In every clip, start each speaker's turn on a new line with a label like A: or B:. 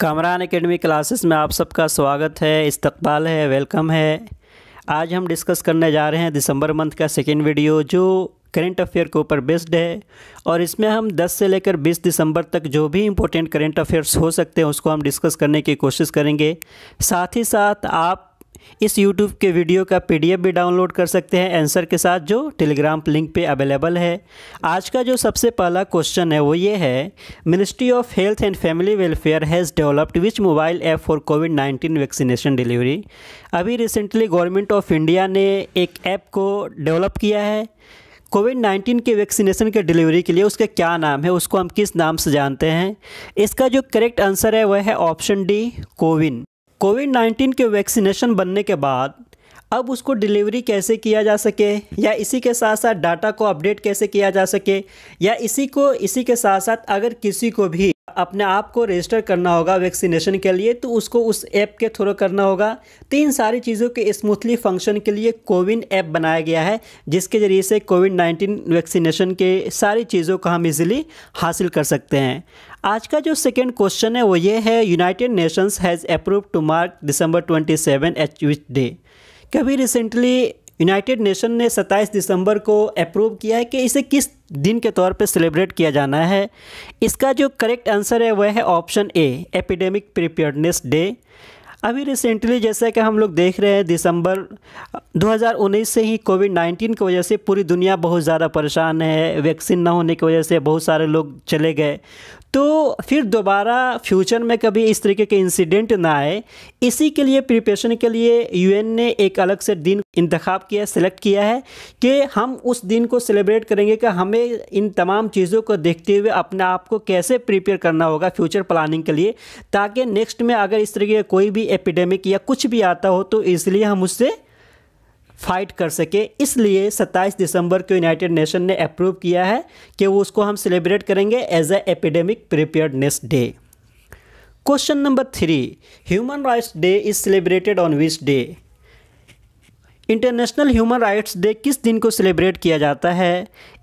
A: Kamran academy classes में आप सबका स्वागत है इस्तकबाल है वेलकम है आज हम डिस्कस करने जा रहे हैं दिसंबर मंथ का सेकेंड वीडियो जो करेंट अफेयर के ऊपर बेस्ड है और इसमें हम 10 से लेकर 20 दिसंबर तक जो भी इम्पोर्टेंट करेंट अफेयर्स हो सकते हैं उसको हम डिस्कस करने की कोशिश करेंगे साथ ही साथ आप इस YouTube के वीडियो का पी भी डाउनलोड कर सकते हैं आंसर के साथ जो टेलीग्राम लिंक पे अवेलेबल है आज का जो सबसे पहला क्वेश्चन है वो ये है ministry of health and family welfare has developed which mobile app for Covid 19 vaccination delivery अभी रिसेंटली गवर्नमेंट ऑफ इंडिया ने एक ऐप को डेवलप किया है कोविड 19 के वैक्सीनेशन के डिलीवरी के लिए उसका क्या नाम है उसको हम किस नाम से जानते हैं इसका जो करेक्ट आंसर है वह है ऑप्शन डी कोविन कोविड 19 के वैक्सीनेशन बनने के बाद अब उसको डिलीवरी कैसे किया जा सके या इसी के साथ साथ डाटा को अपडेट कैसे किया जा सके या इसी को इसी के साथ साथ अगर किसी को भी अपने आप को रजिस्टर करना होगा वैक्सीनेशन के लिए तो उसको उस ऐप के थ्रू करना होगा तो इन सारी चीज़ों के स्मूथली फंक्शन के लिए कोविन ऐप बनाया गया है जिसके ज़रिए से कोविड नाइन्टीन वैक्सीनेशन के सारी चीज़ों को हम इजीली हासिल कर सकते हैं आज का जो सेकेंड क्वेश्चन है वो ये है United Nations has approve to mark December twenty seven H day कभी रिसेंटली यूनाइटेड नेशन ने 27 दिसंबर को अप्रूव किया है कि इसे किस दिन के तौर पे सेलिब्रेट किया जाना है इसका जो करेक्ट आंसर है वह है option A epidemic preparedness day अभी रिसेंटली जैसा कि हम लोग देख रहे हैं दिसंबर 2019 से ही कोविड 19 की वजह से पूरी दुनिया बहुत ज़्यादा परेशान है वैक्सीन ना होने की वजह से बहुत सारे लोग चले गए तो फिर दोबारा फ्यूचर में कभी इस तरीके के इंसिडेंट ना आए इसी के लिए प्रिपरेशन के लिए यूएन ने एक अलग से दिन इंतखब किया सेलेक्ट किया है कि हम उस दिन को सेलिब्रेट करेंगे कि हमें इन तमाम चीज़ों को देखते हुए अपने आप को कैसे प्रिपेयर करना होगा फ्यूचर प्लानिंग के लिए ताकि नेक्स्ट में अगर इस तरीके का कोई भी एपिडेमिक या कुछ भी आता हो तो इसलिए हम उससे फाइट कर सके इसलिए 27 दिसंबर को यूनाइटेड नेशन ने अप्रूव किया है कि वो उसको हम सेलिब्रेट करेंगे as a epidemic preparedness day question number three human rights day is celebrated on which day international human rights day किस दिन को सेलिब्रेट किया जाता है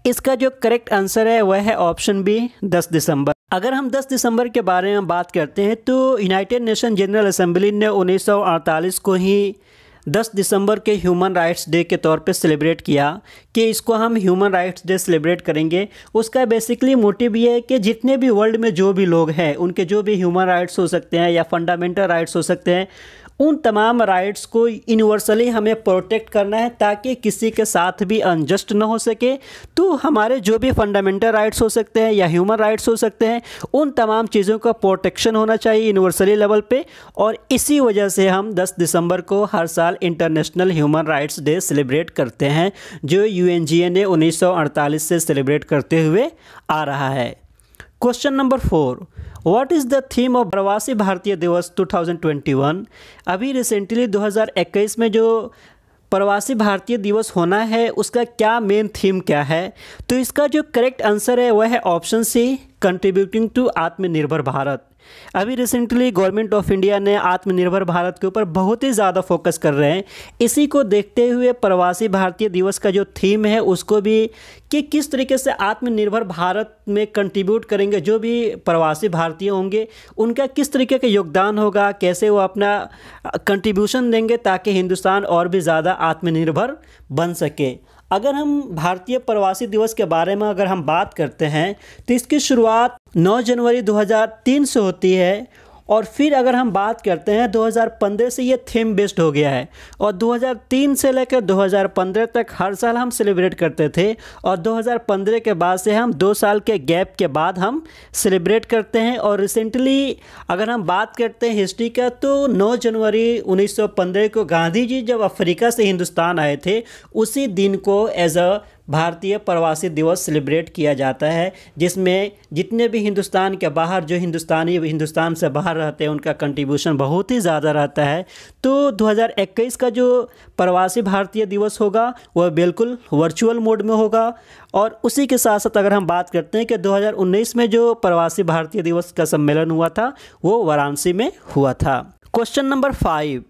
A: इसका जो करेक्ट आंसर है वह है ऑप्शन बी 10 दिसंबर अगर हम 10 दिसंबर के बारे में बात करते हैं तो यूनाइटेड नेशन जनरल असम्बली ने 1948 को ही 10 दिसंबर के ह्यूमन राइट्स डे के तौर पे सेलिब्रेट किया कि इसको हम ह्यूमन राइट्स डे सेलिब्रेट करेंगे उसका बेसिकली मोटिव ये है कि जितने भी वर्ल्ड में जो भी लोग हैं उनके जो भी ह्यूमन राइट्स हो सकते हैं या फंडामेंटल राइट्स हो सकते हैं उन तमाम राइट्स को यूनिवर्सली हमें प्रोटेक्ट करना है ताकि किसी के साथ भी अनजस्ट ना हो सके तो हमारे जो भी फंडामेंटल राइट्स हो सकते हैं या ह्यूमन राइट्स हो सकते हैं उन तमाम चीज़ों का प्रोटेक्शन होना चाहिए यूनिवर्सली लेवल पे और इसी वजह से हम 10 दिसंबर को हर साल international human rights day celebrate करते हैं जो यू ने उन्नीस से सेलिब्रेट करते हुए आ रहा है question number four what is the theme of Pravasi Bharatiya दिवस 2021? अभी रिसेंटली 2021 में जो प्रवासी भारतीय दिवस होना है उसका क्या मेन थीम क्या है तो इसका जो करेक्ट आंसर है वह है ऑप्शन सी कंट्रीब्यूटिंग टू आत्मनिर्भर भारत अभी रिसेंटली गवर्नमेंट ऑफ इंडिया ने आत्मनिर्भर भारत के ऊपर बहुत ही ज़्यादा फोकस कर रहे हैं इसी को देखते हुए प्रवासी भारतीय दिवस का जो थीम है उसको भी कि किस तरीके से आत्मनिर्भर भारत में कंट्रीब्यूट करेंगे जो भी प्रवासी भारतीय होंगे उनका किस तरीके का योगदान होगा कैसे वो अपना कंट्रीब्यूशन देंगे ताकि हिंदुस्तान और भी ज़्यादा आत्मनिर्भर बन सके अगर हम भारतीय प्रवासी दिवस के बारे में अगर हम बात करते हैं तो इसकी शुरुआत 9 जनवरी 2003 से होती है और फिर अगर हम बात करते हैं 2015 से ये थीम बेस्ड हो गया है और 2003 से लेकर 2015 तक हर साल हम सेलिब्रेट करते थे और 2015 के बाद से हम दो साल के गैप के बाद हम सेलिब्रेट करते हैं और रिसेंटली अगर हम बात करते हैं हिस्ट्री का तो 9 जनवरी 1915 को गांधी जी जब अफ्रीका से हिंदुस्तान आए थे उसी दिन को एज अ भारतीय प्रवासी दिवस सेलिब्रेट किया जाता है जिसमें जितने भी हिंदुस्तान के बाहर जो हिंदुस्तानी हिंदुस्तान से बाहर रहते हैं उनका कंट्रीब्यूशन बहुत ही ज़्यादा रहता है तो 2021 का जो प्रवासी भारतीय दिवस होगा वह बिल्कुल वर्चुअल मोड में होगा और उसी के साथ साथ अगर हम बात करते हैं कि 2019 में जो प्रवासी भारतीय दिवस का सम्मेलन हुआ था वो वाराणसी में हुआ था question number five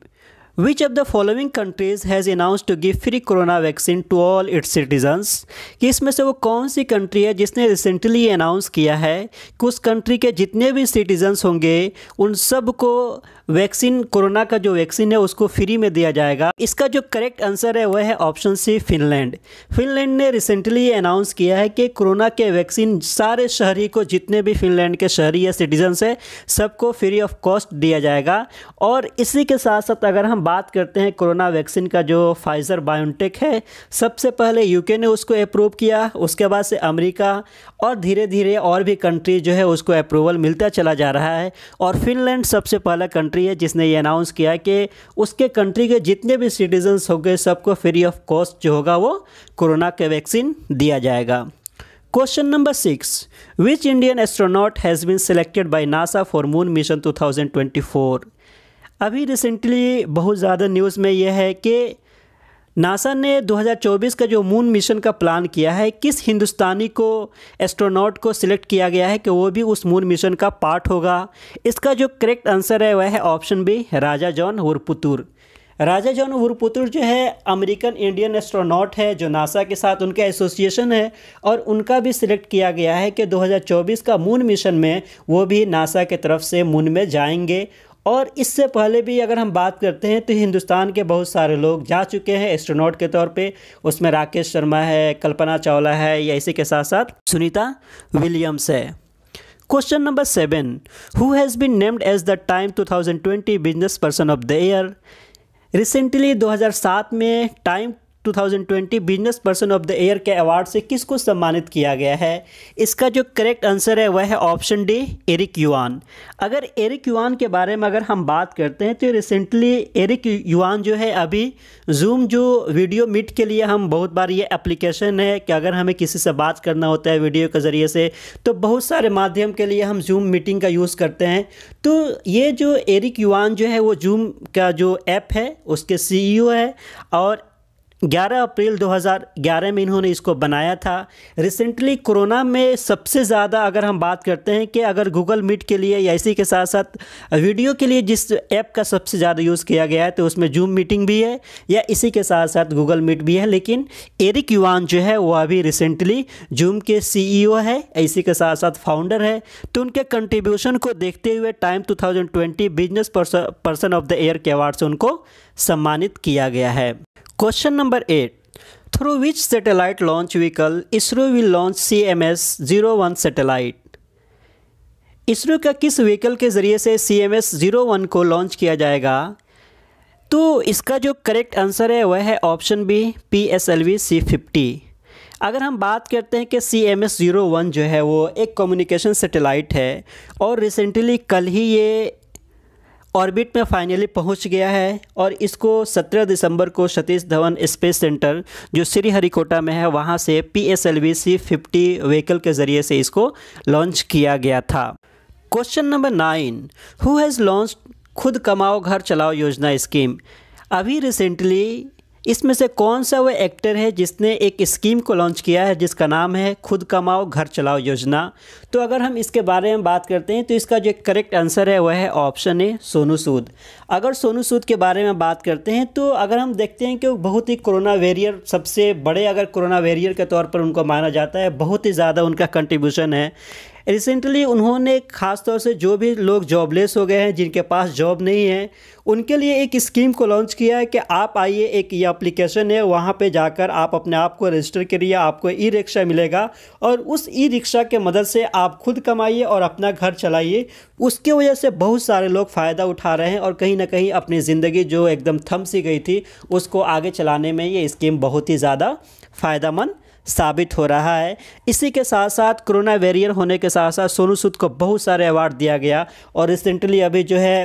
A: Which of the following countries has announced to give free corona vaccine to all its citizens? कि इसमें से वो कौन सी कंट्री है जिसने रिसेंटली अनाउंस किया है कि उस कंट्री के जितने भी सिटीजन्स होंगे उन सब को वैक्सीन कोरोना का जो वैक्सीन है उसको फ्री में दिया जाएगा इसका जो करेक्ट आंसर है वह है ऑप्शन सी फिनलैंड फिनलैंड ने रिसेंटली अनाउंस किया है कि कोरोना के वैक्सीन सारे शहरी को जितने भी फिनलैंड के शहरी या सिटीजन्स हैं सबको फ्री ऑफ कॉस्ट दिया जाएगा और इसी के साथ साथ अगर हम बात करते हैं कोरोना वैक्सीन का जो फाइज़र बायोटेक है सबसे पहले यूके ने उसको अप्रूव किया उसके बाद से अमरीका और धीरे धीरे और भी कंट्री जो है उसको अप्रूवल मिलता चला जा रहा है और फिनलैंड सबसे पहला कंट्री कंट्री है जिसने ये अनाउंस किया कि उसके कंट्री के जितने भी सिटीजन्स होंगे सबको फ्री ऑफ कॉस्ट जो होगा वो कोरोना का वैक्सीन दिया जाएगा question number six which Indian astronaut has been selected by NASA for moon mission two अभी रिसेंटली बहुत ज़्यादा न्यूज़ में यह है कि नासा ने 2024 का जो मून मिशन का प्लान किया है किस हिंदुस्तानी को एस्ट्रोनॉट को सिलेक्ट किया गया है कि वो भी उस मून मिशन का पार्ट होगा इसका जो करेक्ट आंसर है वह है option B Raja John Hurputur Raja John Hurputur जो है अमेरिकन इंडियन एस्ट्रोनॉट है जो नासा के साथ उनका एसोसिएशन है और उनका भी सिलेक्ट किया गया है कि 2024 का मून मिशन में वो भी नासा के तरफ से मून में जाएंगे और इससे पहले भी अगर हम बात करते हैं तो हिंदुस्तान के बहुत सारे लोग जा चुके हैं एस्ट्रोनॉट के तौर पे उसमें राकेश शर्मा है कल्पना चावला है या इसी के साथ साथ सुनीता विलियम्स है question number seven who has been named as the time 2020 business person of the year recently 2007 में time 2020 business person of the year के अवार्ड से किसको सम्मानित किया गया है इसका जो करेक्ट आंसर है वह है ऑप्शन डी एरिक युआन अगर एरिक युआन के बारे में अगर हम बात करते हैं तो रिसेंटली एरिक युआन जो है अभी जूम जो वीडियो मीट के लिए हम बहुत बार ये एप्लीकेशन है कि अगर हमें किसी से बात करना होता है वीडियो के ज़रिए से तो बहुत सारे माध्यम के लिए हम जूम मीटिंग का यूज़ करते हैं तो ये जो एरिक युआन जो है वो जूम का जो ऐप है उसके सी e है और 11 अप्रैल 2011 में इन्होंने इसको बनाया था रिसेंटली कोरोना में सबसे ज़्यादा अगर हम बात करते हैं कि अगर गूगल मीट के लिए या इसी के साथ साथ वीडियो के लिए जिस ऐप का सबसे ज़्यादा यूज़ किया गया है तो उसमें जूम मीटिंग भी है या इसी के साथ साथ गूगल मीट भी है लेकिन एरिक युवान जो है वह अभी रिसेंटली जूम के सी e है इसी के साथ साथ फाउंडर है तो उनके कंट्रीब्यूशन को देखते हुए time two business person of the year के अवार्ड से उनको सम्मानित किया गया है question number eight through which satellite launch vehicle ISRO will launch C M S zero one satellite ISRO का किस व्हीकल के ज़रिए से C M S zero one को लॉन्च किया जाएगा तो इसका जो करेक्ट आंसर है वह है option B P S L V C fifty अगर हम बात करते हैं कि C M S zero one जो है वो एक कम्युनिकेशन सेटेलाइट है और रिसेंटली कल ही ये ऑर्बिट में फाइनली पहुंच गया है और इसको 17 दिसंबर को सतीश धवन स्पेस सेंटर जो श्रीहरिकोटा में है वहां से P S L V C fifty vehicle के ज़रिए से इसको लॉन्च किया गया था question number nine who has launch Khud Kamao घर चलाओ योजना स्कीम अभी रिसेंटली इसमें से कौन सा वह एक्टर है जिसने एक स्कीम को लॉन्च किया है जिसका नाम है खुद कमाओ घर चलाओ योजना तो अगर हम इसके बारे में बात करते हैं तो इसका जो करेक्ट आंसर है वह है ऑप्शन ए सोनू सूद अगर सोनू सूद के बारे में बात करते हैं तो अगर हम देखते हैं कि बहुत ही कोरोना वेरियर सबसे बड़े अगर कोरोना वेरियर के तौर पर उनको माना जाता है बहुत ही ज़्यादा उनका कंट्रीब्यूशन है रिसेंटली उन्होंने खासतौर से जो भी लोग जॉबलेस हो गए हैं जिनके पास जॉब नहीं है उनके लिए एक स्कीम को लॉन्च किया है कि आप आइए एक ये अप्लीकेशन है वहाँ पे जाकर आप अपने आप को रजिस्टर करिए आपको ई रिक्शा मिलेगा और उस ई रिक्शा के मदद से आप खुद कमाइए और अपना घर चलाइए उसके वजह से बहुत सारे लोग फ़ायदा उठा रहे हैं और कहीं ना कहीं अपनी ज़िंदगी जो एकदम थम सी गई थी उसको आगे चलाने में ये स्कीम बहुत ही ज़्यादा फ़ायदा साबित हो रहा है इसी के साथ साथ कोरोना वेरियर होने के साथ साथ सोनू सूद को बहुत सारे अवार्ड दिया गया और रिसेंटली अभी जो है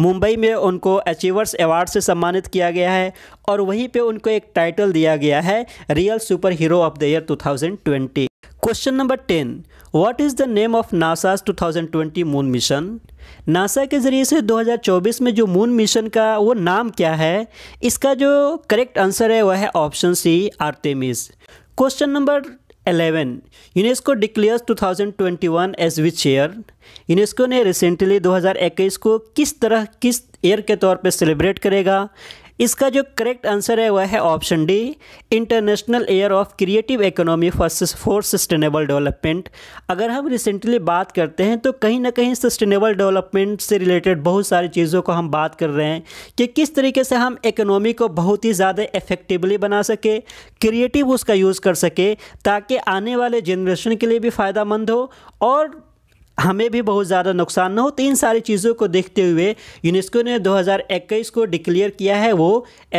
A: मुंबई में उनको अचीवर्स अवार्ड से सम्मानित किया गया है और वहीं पे उनको एक टाइटल दिया गया है real superhero of the year 2020 question number ten what is the name of NASA's 2020 moon mission NASA के ज़रिए से 2024 में जो मून मिशन का वो नाम क्या है इसका जो करेक्ट आंसर है वह है option C Artemis question number eleven UNESCO declares 2021 as which year UNESCO ने रिसेंटली 2021 को किस तरह किस ईयर के तौर पर सेलिब्रेट करेगा इसका जो करेक्ट आंसर है वह है option D international year of creative economy for sustainable development अगर हम रिसेंटली बात करते हैं तो कहीं ना कहीं सस्टेनेबल डेवलपमेंट से रिलेटेड बहुत सारी चीज़ों को हम बात कर रहे हैं कि किस तरीके से हम इकोनॉमी को बहुत ही ज़्यादा इफेक्टिवली बना सके क्रिएटिव उसका यूज़ कर सके ताकि आने वाले जनरेशन के लिए भी फ़ायदा मंद हो और हमें भी बहुत ज़्यादा नुकसान ना हो तो इन सारी चीज़ों को देखते हुए यूनेस्को ने 2021 को डिक्लेयर किया है वो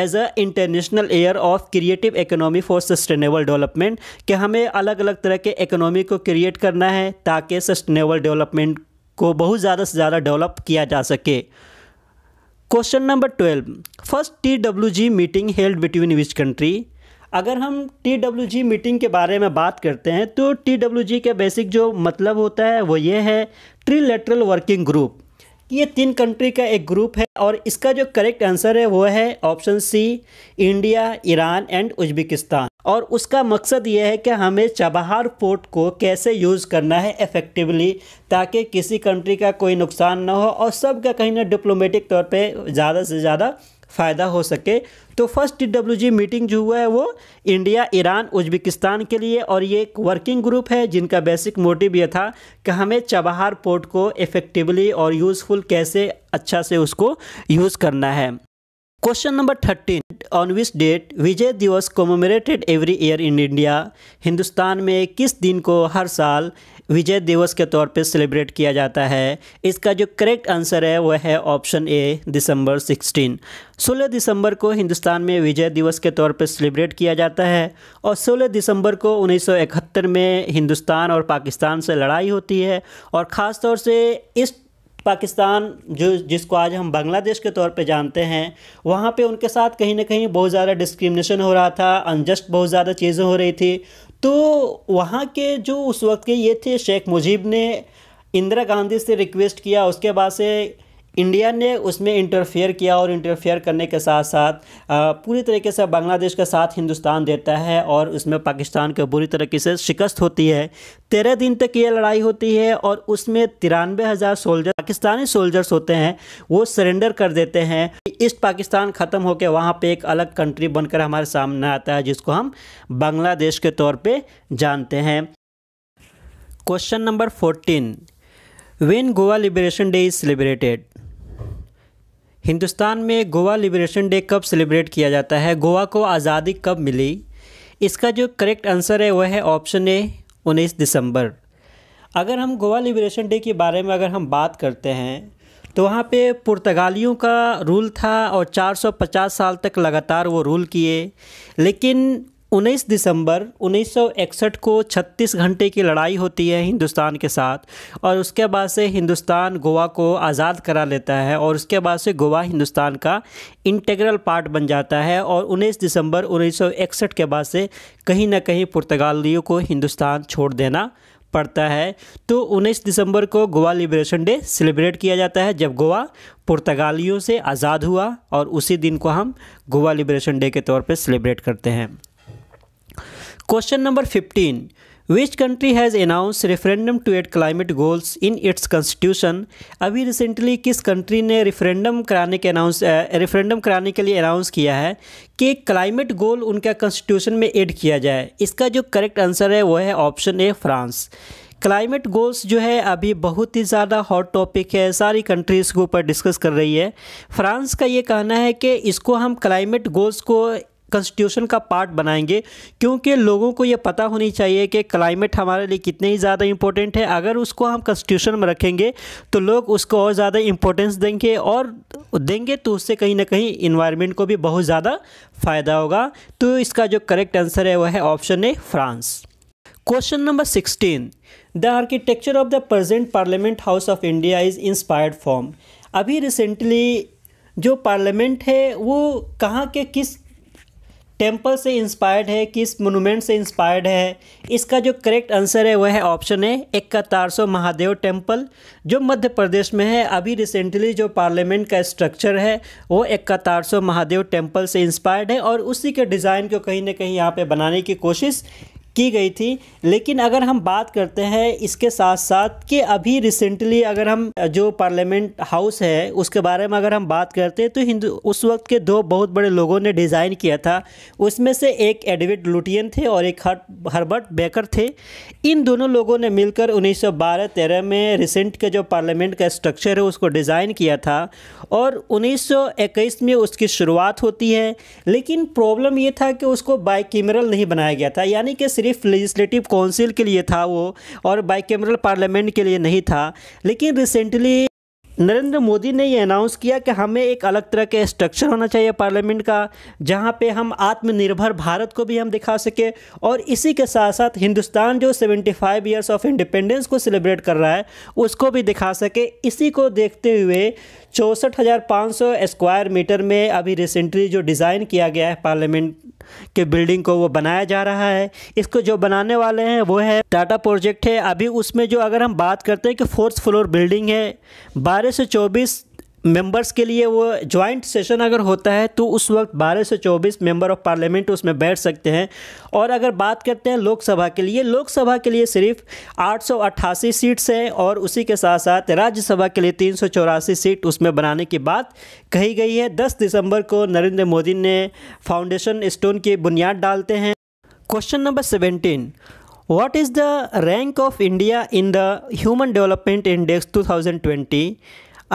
A: as a international year of creative economy for sustainable development कि हमें अलग अलग तरह के इकोनॉमी को क्रिएट करना है ताकि सस्टेनेबल डेवलपमेंट को बहुत ज़्यादा से ज़्यादा डेवलप किया जा सके question number twelve first T W G meeting held between which country अगर हम टी डब्ल्यू जी मीटिंग के बारे में बात करते हैं तो टी डब्ल्यू जी का बेसिक जो मतलब होता है वो ये है ट्री लेटरल वर्किंग ग्रुप ये तीन कंट्री का एक ग्रुप है और इसका जो करेक्ट आंसर है वो है option C India Iran and Uzbekistan और उसका मकसद ये है कि हमें चबहार पोर्ट को कैसे यूज़ करना है इफ़ेक्टिवली ताकि किसी कंट्री का कोई नुकसान ना हो और सब का कहीं ना डिप्लोमेटिक तौर पे ज़्यादा से ज़्यादा फ़ायदा हो सके तो फर्स्ट टी मीटिंग जो हुआ है वो इंडिया ईरान उज्बेकिस्तान के लिए और ये एक वर्किंग ग्रुप है जिनका बेसिक मोटिव ये था कि हमें चबहार पोर्ट को इफ़ेक्टिवली और यूज़फुल कैसे अच्छा से उसको यूज़ करना है question number thirteen on which date Vijay Diwas commemorated every year in India Hindustan में किस दिन को हर साल विजय दिवस के तौर पे सेलिब्रेट किया जाता है इसका जो करेक्ट आंसर है वह है ऑप्शन ए दिसंबर 16 16 दिसंबर को हिंदुस्तान में विजय दिवस के तौर पर सेलिब्रेट किया जाता है और 16 दिसंबर को 1971 में हिंदुस्तान और पाकिस्तान से लड़ाई होती है और ख़ास तौर से इस पाकिस्तान जो जिसको आज हम बांग्लादेश के तौर पे जानते हैं वहाँ पे उनके साथ कहीं ना कहीं बहुत ज़्यादा डिस्क्रिमिनेशन हो रहा था अनजस्ट बहुत ज़्यादा चीज़ें हो रही थी तो वहाँ के जो उस वक्त के ये थे शेख मुजीब ने इंदिरा गांधी से रिक्वेस्ट किया उसके बाद से इंडिया ने उसमें इंटरफेयर किया और इंटरफेयर करने के साथ साथ पूरी तरीके से बांग्लादेश के साथ हिंदुस्तान देता है और उसमें पाकिस्तान को बुरी तरीके से शिकस्त होती है तेरह दिन तक ये लड़ाई होती है और उसमें तिरानवे हज़ार सोल्जर पाकिस्तानी सोल्जर्स होते हैं वो सरेंडर कर देते हैं ईस्ट पाकिस्तान ख़त्म होकर वहाँ पर एक अलग कंट्री बनकर हमारे सामने आता है जिसको हम बांग्लादेश के तौर पर जानते हैं question number fourteen when goa liberation day is celebrated Hindustan में गोवा लिबरेशन डे कब सेलिब्रेट किया जाता है गोवा को आज़ादी कब मिली इसका जो करेक्ट आंसर है वह है ऑप्शन ए उन्नीस दिसंबर अगर हम गोवा लिबरेशन डे के बारे में अगर हम बात करते हैं तो वहाँ पे पुर्तगालियों का रूल था और 450 साल तक लगातार वो रूल किए लेकिन 19 दिसंबर 1961 को 36 घंटे की लड़ाई होती है हिंदुस्तान के साथ और उसके बाद से हिंदुस्तान गोवा को आज़ाद करा लेता है और उसके बाद से गोवा हिंदुस्तान का इंटेग्रल पार्ट बन जाता है और 19 दिसंबर 1961 के बाद से कहीं ना कहीं पुर्तगालियों को हिंदुस्तान छोड़ देना पड़ता है तो 19 दिसंबर को गोवा लिबरेशन डे सेलिब्रेट किया जाता है जब गोवा पुर्तगालियों से आज़ाद हुआ और उसी दिन को हम गोवा लिबरेशन डे के तौर पर सेलिब्रेट करते हैं question number 15. Which country has announce referendum to add climate goals in its constitution अभी रिसेंटली किस कंट्री ने रेफरेंडम कराने के अनाउंस रेफरेंडम कराने के लिए अनाउंस किया है कि क्लाइमेट गोल उनका कंस्टिट्यूशन में एड किया जाए इसका जो करेक्ट आंसर है वो है option A France climate goals जो है अभी बहुत ही ज़्यादा हॉट टॉपिक है सारी कंट्रीज़ के ऊपर डिस्कस कर रही है फ्रांस का ये कहना है कि इसको हम क्लाइमेट गोल्स को कॉन्स्टिट्यूशन का पार्ट बनाएंगे क्योंकि लोगों को यह पता होनी चाहिए कि क्लाइमेट हमारे लिए कितने ही ज़्यादा इंपॉर्टेंट है अगर उसको हम कॉन्स्टिट्यूशन में रखेंगे तो लोग उसको और ज़्यादा इंपॉर्टेंस देंगे और देंगे तो उससे कहीं ना कहीं इन्वायरमेंट को भी बहुत ज़्यादा फ़ायदा होगा तो इसका जो करेक्ट आंसर है वह है option A France question number sixteen the architecture of the present parliament house of India is inspired from अभी रिसेंटली जो पार्लियामेंट है वो कहाँ के किस टेम्पल से इंस्पायर्ड है किस मोनूमेंट से इंस्पायर्ड है इसका जो करेक्ट आंसर है वह है ऑप्शन है इक्का तारसो महादेव टेम्पल जो मध्य प्रदेश में है अभी रिसेंटली जो पार्लियामेंट का स्ट्रक्चर है वो इक्का तारसो महादेव टेम्पल से इंस्पायर्ड है और उसी के डिज़ाइन को कहीं ना कहीं यहाँ पे बनाने की कोशिश की गई थी लेकिन अगर हम बात करते हैं इसके साथ साथ कि अभी रिसेंटली अगर हम जो पार्लियामेंट हाउस है उसके बारे में अगर हम बात करते हैं तो हिंदू उस वक्त के दो बहुत बड़े लोगों ने डिज़ाइन किया था उसमें से एक एडविड लुटियन थे और एक हर, हर्बर्ट बेकर थे इन दोनों लोगों ने मिलकर 1912-13 में रिसेंट के जो पार्लियामेंट का स्ट्रक्चर है उसको डिज़ाइन किया था और इक्कीस में उसकी शुरुआत होती है लेकिन प्रॉब्लम ये था कि उसको बाइकिमरल नहीं बनाया गया था यानी कि सिर्फ सिर्फ लेजिस्लेटिव काउंसिल के लिए था वो और बाइकेमरल पार्लियामेंट के लिए नहीं था लेकिन रिसेंटली नरेंद्र मोदी ने ये अनाउंस किया कि हमें एक अलग तरह के स्ट्रक्चर होना चाहिए पार्लियामेंट का जहाँ पे हम आत्मनिर्भर भारत को भी हम दिखा सके और इसी के साथ साथ हिंदुस्तान जो 75 इयर्स ऑफ इंडिपेंडेंस को सेलिब्रेट कर रहा है उसको भी दिखा सके इसी को देखते हुए चौंसठ स्क्वायर मीटर में अभी रिसेंटली जो डिज़ाइन किया गया है पार्लियामेंट के बिल्डिंग को वो बनाया जा रहा है इसको जो बनाने वाले हैं वो है टाटा प्रोजेक्ट है अभी उसमें जो अगर हम बात करते हैं कि फोर्थ फ्लोर बिल्डिंग है बारह से चौबीस मेंबर्स के लिए वो ज्वाइंट सेशन अगर होता है तो उस वक्त 12 से 24 मेंबर ऑफ पार्लियामेंट उसमें बैठ सकते हैं और अगर बात करते हैं लोकसभा के लिए लोकसभा के लिए सिर्फ 888 सीट्स हैं और उसी के साथ साथ राज्यसभा के लिए तीन सीट उसमें बनाने की बात कही गई है 10 दिसंबर को नरेंद्र मोदी ने फाउंडेशन स्टोन की बुनियाद डालते हैं question number seventeen what is the rank of India in the human development index two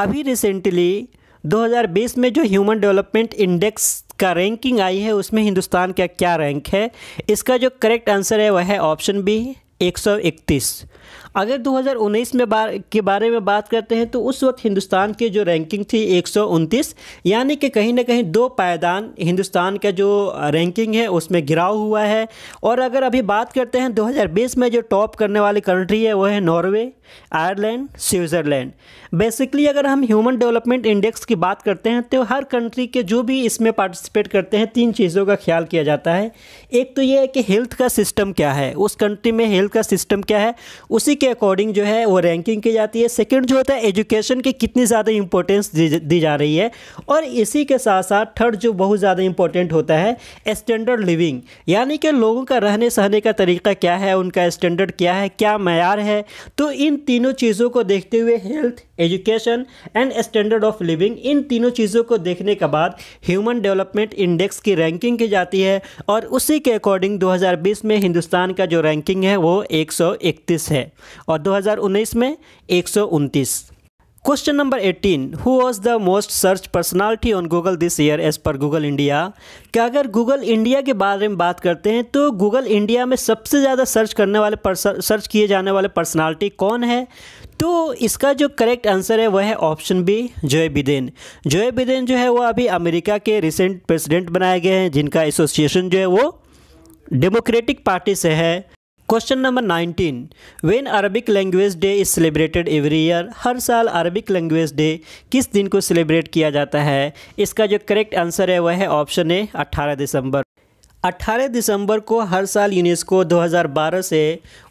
A: अभी रिसेंटली 2020 में जो ह्यूमन डेवलपमेंट इंडेक्स का रैंकिंग आई है उसमें हिंदुस्तान का क्या रैंक है इसका जो करेक्ट आंसर है वह है ऑप्शन बी 131 अगर 2019 में बार के बारे में बात करते हैं तो उस वक्त हिंदुस्तान की जो रैंकिंग थी एक यानी कि कहीं ना कहीं दो पायदान हिंदुस्तान का जो रैंकिंग है उसमें गिराव हुआ है और अगर अभी बात करते हैं 2020 में जो टॉप करने वाली कंट्री है वो है नॉर्वे आयरलैंड स्विट्ज़रलैंड बेसिकली अगर हम ह्यूमन डेवलपमेंट इंडेक्स की बात करते हैं तो हर कंट्री के जो भी इसमें पार्टिसिपेट करते हैं तीन चीज़ों का ख्याल किया जाता है एक तो ये है कि हेल्थ का सिस्टम क्या है उस कंट्री में हेल्थ का सिस्टम क्या है उसी के अकॉर्डिंग जो है वो रैंकिंग की जाती है सेकेंड जो होता है एजुकेशन की कितनी ज़्यादा इंपॉर्टेंस दी जा रही है और इसी के साथ साथ थर्ड जो बहुत ज़्यादा इंपॉर्टेंट होता है स्टैंडर्ड लिविंग यानी कि लोगों का रहने सहने का तरीका क्या है उनका स्टैंडर्ड क्या है क्या मैार है तो इन तीनों चीज़ों को देखते हुए health education and standard of living इन तीनों चीज़ों को देखने के बाद ह्यूमन डेवलपमेंट इंडेक्स की रैंकिंग की जाती है और उसी के अकॉर्डिंग 2020 में हिंदुस्तान का जो रैंकिंग है वो सौ इकतीस है और 2019 में एक question number 18. Who was the most search personality on Google this year as पर गूगल इंडिया क्या अगर गूगल इंडिया के बारे में बात करते हैं तो गूगल इंडिया में सबसे ज़्यादा सर्च करने वाले सर्च किए जाने वाले पर्सनालिटी कौन है तो इसका जो करेक्ट आंसर है वह है ऑप्शन बी जोए बिदेन जोए बिदेन जो है वो अभी अमेरिका के रिसेंट प्रेसिडेंट बनाए गए हैं जिनका एसोसिएशन जो है वो डेमोक्रेटिक पार्टी से है question number 19 when Arabic language day is celebrated every year हर साल अरबिक लैंग्वेज डे किस दिन को सेलिब्रेट किया जाता है इसका जो करेक्ट आंसर है वह है ऑप्शन ए 18 दिसंबर 18 दिसंबर को हर साल यूनेस्को 2012 से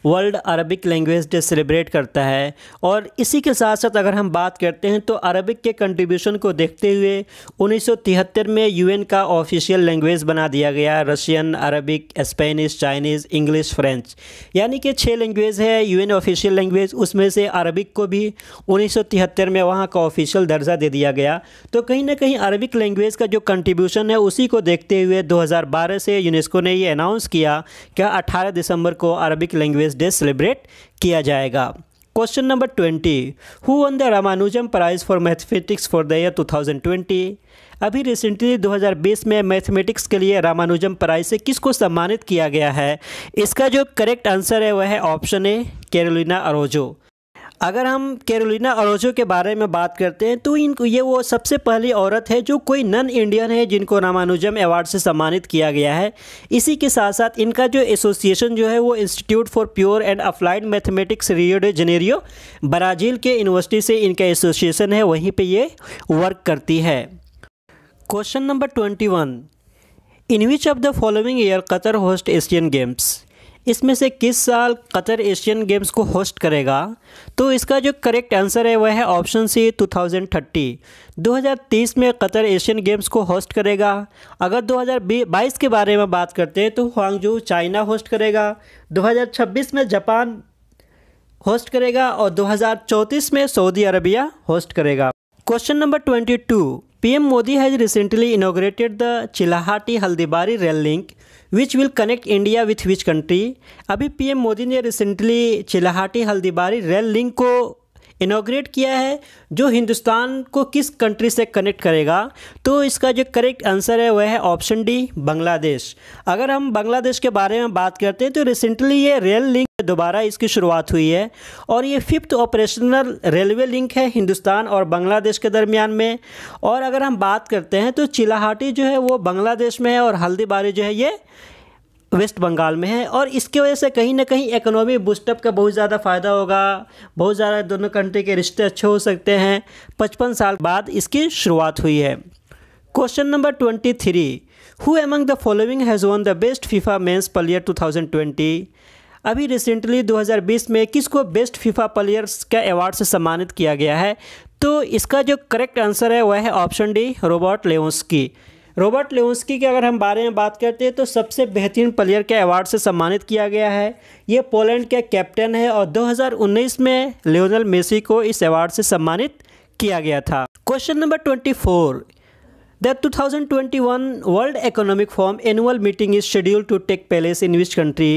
A: world Arabic language day celebrate करता है और इसी के साथ साथ अगर हम बात करते हैं तो अरबिक के कंट्रीब्यूशन को देखते हुए 1973 में यूएन का ऑफिशियल लैंग्वेज बना दिया गया Russian Arabic Spanish Chinese English French यानी कि छः लैंग्वेज है यूएन ऑफिशियल लैंग्वेज उसमें से अरबिक को भी उन्नीस में वहाँ का ऑफिशियल दर्जा दे दिया गया तो कहीं ना कहीं अरबिक लैंग्वेज का जो कंट्रीब्यूशन है उसी को देखते हुए दो से यूनेस्को ने ये अनाउंस किया कि 18 दिसंबर को अरबिक लैंग्वेज डे सेलिब्रेट किया जाएगा Question number 20. Who won the Ramanujan Prize for Mathematics for the year 2020? अभी रिसेंटली 2020 में मैथमेटिक्स के लिए रामानुजम प्राइज से किसको सम्मानित किया गया है इसका जो करेक्ट आंसर है वह है ऑप्शन ए कैरोलिना अरोजो अगर हम कैरोलिना अरोजो के बारे में बात करते हैं तो इन ये वो सबसे पहली औरत है जो कोई नन इंडियन है जिनको रामानुजम अवार्ड से सम्मानित किया गया है इसी के साथ साथ इनका जो एसोसिएशन जो है वो institute for pure and applied mathematics Rio de Janeiro Brazil के यूनिवर्सिटी से इनका एसोसिएशन है वहीं पर ये वर्क करती है question number twenty one in which of the following year Qatar host Asian games इसमें से किस साल कतर एशियन गेम्स को होस्ट करेगा तो इसका जो करेक्ट आंसर है वह है ऑप्शन सी 2030 2030 में कतर एशियन गेम्स को होस्ट करेगा अगर 2022 के बारे में बात करते हैं तो हुआंगजू चाइना होस्ट करेगा 2026 में जापान होस्ट करेगा और 2034 में सऊदी अरबिया होस्ट करेगा question number twenty PM Modi has recently inaugurated the Chilahati Haldibari rail link which will connect India with which country अभी पीएम मोदी ने recently Chilahati Haldibari rail link को इनोग्रेट किया है जो हिंदुस्तान को किस कंट्री से कनेक्ट करेगा तो इसका जो करेक्ट आंसर है वह है ऑप्शन डी बांग्लादेश अगर हम बांग्लादेश के बारे में बात करते हैं तो रिसेंटली ये रेल लिंक दोबारा इसकी शुरुआत हुई है और ये फिफ्थ ऑपरेशनल रेलवे लिंक है हिंदुस्तान और बांग्लादेश के दरमियान में और अगर हम बात करते हैं तो चिलाहाटी जो है वो बांग्लादेश में है और हल्दीबारी जो है ये वेस्ट बंगाल में है और इसके वजह से कहीं ना कहीं इकोनॉमी बूस्टअप का बहुत ज़्यादा फ़ायदा होगा बहुत ज़्यादा दोनों कंट्री के रिश्ते अच्छे हो सकते हैं पचपन साल बाद इसकी शुरुआत हुई है question number twenty three who among the following has won the best FIFA men's player two thousand twenty अभी रिसेंटली 2020 में किसको बेस्ट फीफा प्लेयर्स का अवार्ड से सम्मानित किया गया है तो इसका जो करेक्ट आंसर है वह है ऑप्शन डी रोबर्ट की रॉबर्ट लेवस्की के अगर हम बारे में बात करते हैं तो सबसे बेहतरीन प्लेयर के अवार्ड से सम्मानित किया गया है ये पोलैंड के कैप्टन है और 2019 में लियोनल मेसी को इस अवार्ड से सम्मानित किया गया था question number twenty four that 2021 world economic forum annual meeting is schedule to take place in which country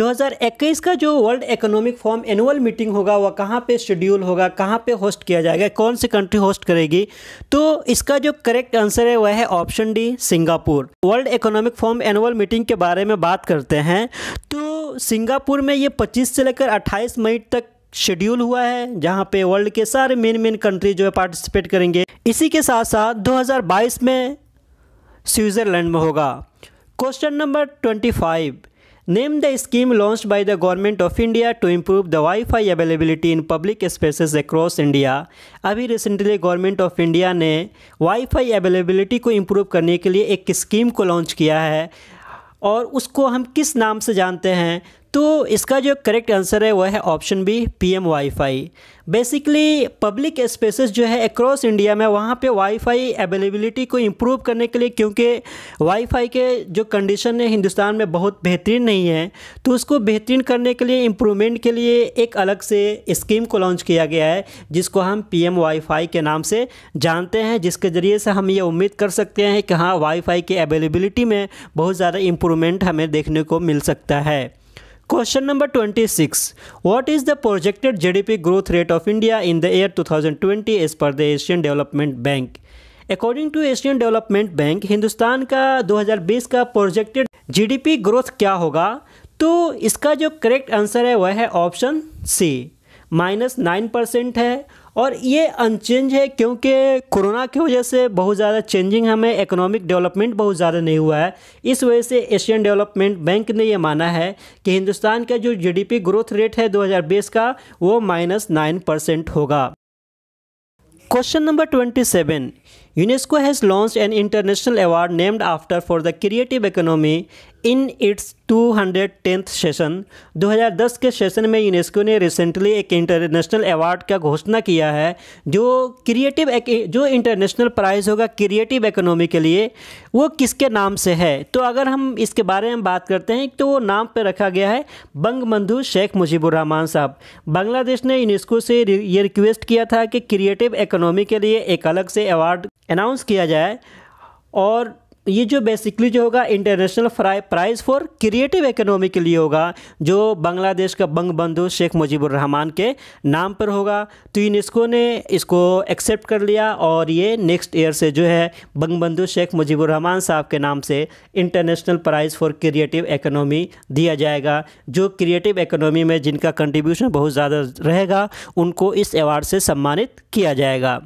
A: दो हज़ार इक्कीस का जो world economic forum annual meeting होगा वह कहाँ पर शेड्यूल होगा कहाँ पर होस्ट किया जाएगा कौन सी कंट्री होस्ट करेगी तो इसका जो करेक्ट आंसर है वह है option D Singapore world economic forum annual meeting के बारे में बात करते हैं तो सिंगापुर में ये पच्चीस से लेकर अट्ठाईस मई तक शेड्यूल हुआ है जहां पे वर्ल्ड के सारे मेन मेन कंट्री जो है पार्टिसिपेट करेंगे इसी के साथ साथ 2022 में स्विट्ज़रलैंड में होगा question number 25 name the scheme launch by the government of India to improve the WiFi availability in public spaces across India अभी रिसेंटली गवर्नमेंट ऑफ इंडिया ने वाई अवेलेबिलिटी को इम्प्रूव करने के लिए एक स्कीम को लॉन्च किया है और उसको हम किस नाम से जानते हैं तो इसका जो करेक्ट आंसर है वह है option B PM WiFi basically public spaces जो है अक्रॉस इंडिया में वहाँ पे वाईफाई अवेलेबिलिटी को इम्प्रूव करने के लिए क्योंकि वाईफाई के जो कंडीशन है हिंदुस्तान में बहुत बेहतरीन नहीं है तो उसको बेहतरीन करने के लिए इम्प्रूवमेंट के लिए एक अलग से स्कीम को लॉन्च किया गया है जिसको हम पी एम के नाम से जानते हैं जिसके ज़रिए से हम ये उम्मीद कर सकते हैं कि हाँ वाईफाई की अवेलेबिलिटी में बहुत ज़्यादा इम्प्रूवमेंट हमें देखने को मिल सकता है question number twenty six what is the projected D P growth rate of India in the year two thousand twenty as per the Asian development bank according to Asian development bank Hindustan का दो हजार बीस का projected G D P growth क्या होगा तो इसका जो करेक्ट आंसर है वह है option C minus nine percent है और ये अनचेंज है क्योंकि कोरोना की वजह से बहुत ज़्यादा चेंजिंग हमें इकोनॉमिक डेवलपमेंट बहुत ज़्यादा नहीं हुआ है इस वजह से एशियन डेवलपमेंट बैंक ने ये माना है कि हिंदुस्तान का जो जीडीपी ग्रोथ रेट है 2020 का वो माइनस नाइन परसेंट होगा question number 27. UNESCO has launch an international award named after for the creative economy in its two hundred tenth session 2010 के सेशन में यूनेस्को ने रिसेंटली एक इंटरनेशनल अवार्ड का घोषणा किया है जो क्रिएटिव जो इंटरनेशनल प्राइज़ होगा क्रिएटिव इकोनॉमी के लिए वो किसके नाम से है तो अगर हम इसके बारे में बात करते हैं तो वो नाम पर रखा गया है बंधु शेख मुजीबुर रहमान साहब बांग्लादेश ने यूनेस्को से ये रिक्वेस्ट किया था कि क्रिएटिव इकोनॉमी के लिए एक अलग से अवार्ड अनाउंस किया जाए और ये जो बेसिकली जो होगा international fry prize for creative economy के लिए होगा जो बांग्लादेश का बंग बंधु शेख मुजीबुर रहमान के नाम पर होगा तो यूनेस्को ने इसको एक्सेप्ट कर लिया और ये नेक्स्ट ईयर से जो है बंग बंधु शेख मुजीबुर रहमान साहब के नाम से international prize for creative economy दिया जाएगा जो क्रिएटिव इकोनॉमी में जिनका कंट्रीब्यूशन बहुत ज़्यादा रहेगा उनको इस अवार्ड से सम्मानित किया जाएगा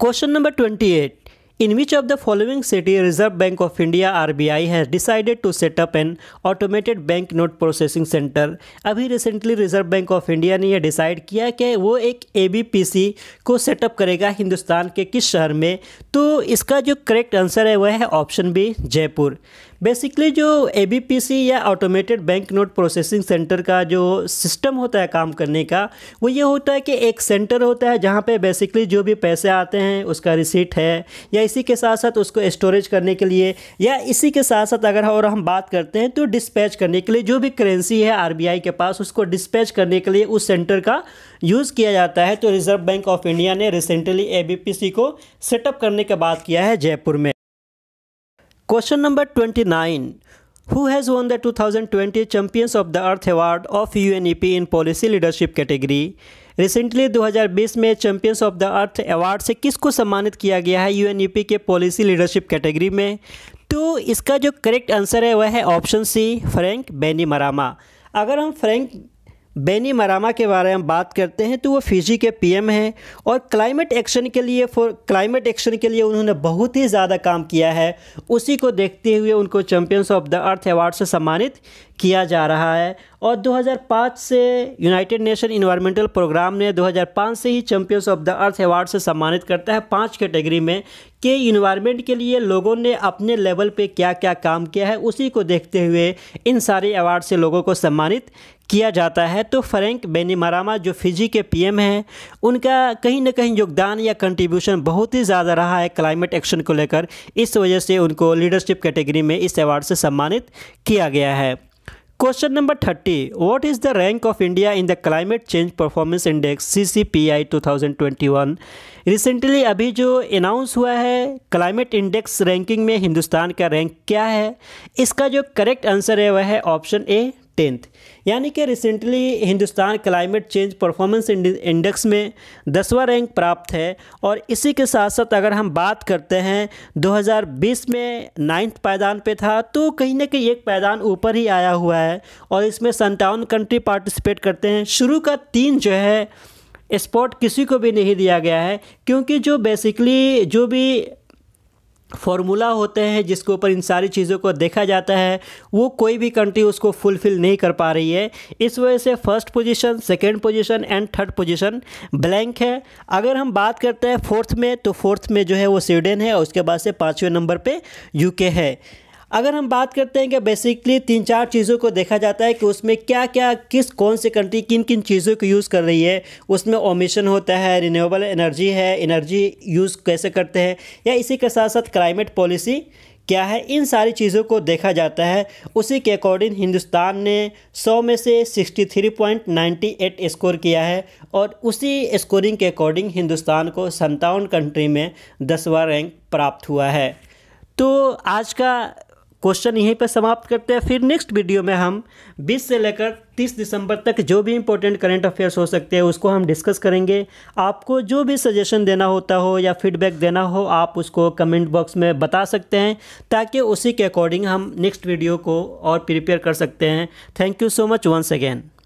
A: question number twenty eight In which of the following city Reserve Bank of India RBI has decided to set up an automated bank note processing center? अभी recently reserve bank of India ने यह decide किया कि वो एक ए को setup करेगा हिंदुस्तान के किस शहर में तो इसका जो करेक्ट आंसर है वह है ऑप्शन बी जयपुर बेसिकली जो ए या automated bank note processing centre का जो सिस्टम होता है काम करने का वो ये होता है कि एक सेंटर होता है जहाँ पे बेसिकली जो भी पैसे आते हैं उसका रिसीट है या इसी के साथ साथ उसको स्टोरेज करने के लिए या इसी के साथ साथ अगर और हम बात करते हैं तो डिस्पैच करने के लिए जो भी करेंसी है आर के पास उसको डिस्पैच करने के लिए उस सेंटर का यूज़ किया जाता है तो रिज़र्व बैंक ऑफ इंडिया ने रिसेंटली ए को सेटअप करने का बात किया है जयपुर में question number twenty nine who has won the two thousand twenty champions of the earth award of U N E P in policy leadership category recently दो हज़ार बीस में champions of the earth award से किसको सम्मानित किया गया है यू एन ई पी के पॉलिसी लीडरशिप कैटेगरी में तो इसका जो करेक्ट आंसर है वह है option C Frank Bainimarama अगर हम फ्रेंक बेनी मरामा के बारे में बात करते हैं तो वो फिजी के पीएम हैं और क्लाइमेट एक्शन के लिए फॉर क्लाइमेट एक्शन के लिए उन्होंने बहुत ही ज़्यादा काम किया है उसी को देखते हुए उनको champions of the earth award से सम्मानित किया जा रहा है और 2005 से यूनाइटेड नेशन इन्वायरमेंटल प्रोग्राम ने 2005 से ही champions of the earth award से सम्मानित करता है पांच कैटेगरी में कि इन्वायरमेंट के लिए लोगों ने अपने लेवल पे क्या क्या काम किया है उसी को देखते हुए इन सारे अवार्ड से लोगों को सम्मानित किया जाता है तो फ्रैंक बेनीमारामा जो फिजी के पीएम हैं उनका कहीं ना कहीं योगदान या कंट्रीब्यूशन बहुत ही ज़्यादा रहा है क्लाइमेट एक्शन को लेकर इस वजह से उनको लीडरशिप कैटेगरी में इस अवार्ड से सम्मानित किया गया है question number thirty what is the rank of India in the climate change performance index C C P I two thousand twenty one recently अभी जो अनाउंस हुआ है क्लाइमेट इंडेक्स रैंकिंग में हिंदुस्तान का रैंक क्या है इसका जो करेक्ट आंसर है वह है ऑप्शन ए टेंथ यानी कि recently Hindustan climate change performance index में दसवा रैंक प्राप्त है और इसी के साथ साथ अगर हम बात करते हैं 2020 में नाइन्थ पायदान पे था तो कहीं ना कहीं एक पायदान ऊपर ही आया हुआ है और इसमें संतावन कंट्री पार्टिसिपेट करते हैं शुरू का तीन जो है स्पॉट किसी को भी नहीं दिया गया है क्योंकि जो बेसिकली जो भी फॉर्मूला होते हैं जिसके ऊपर इन सारी चीज़ों को देखा जाता है वो कोई भी कंट्री उसको फुलफ़िल नहीं कर पा रही है इस वजह से first position second position and third position blank है अगर हम बात करते हैं फोर्थ में तो फोर्थ में जो है वो स्वीडन है और उसके बाद से पाँचवें नंबर पे यूके है अगर हम बात करते हैं कि बेसिकली तीन चार चीज़ों को देखा जाता है कि उसमें क्या क्या किस कौन से कंट्री किन किन चीज़ों को यूज़ कर रही है उसमें ओमिशन होता है रिन्यूएबल एनर्जी है एनर्जी यूज़ कैसे करते हैं या इसी के साथ साथ क्लाइमेट पॉलिसी क्या है इन सारी चीज़ों को देखा जाता है उसी के अकॉर्डिंग हिंदुस्तान ने 100 में से 63.98 स्कोर किया है और उसी स्कोरिंग के अकॉर्डिंग हिंदुस्तान को संतावन कंट्री में दसवा रैंक प्राप्त हुआ है तो आज का क्वेश्चन यहीं पर समाप्त करते हैं फिर नेक्स्ट वीडियो में हम 20 से लेकर 30 दिसंबर तक जो भी इंपॉर्टेंट करंट अफेयर्स हो सकते हैं उसको हम डिस्कस करेंगे आपको जो भी सजेशन देना होता हो या फीडबैक देना हो आप उसको कमेंट बॉक्स में बता सकते हैं ताकि उसी के अकॉर्डिंग हम नेक्स्ट वीडियो को और प्रिपेयर कर सकते हैं thank you so much once again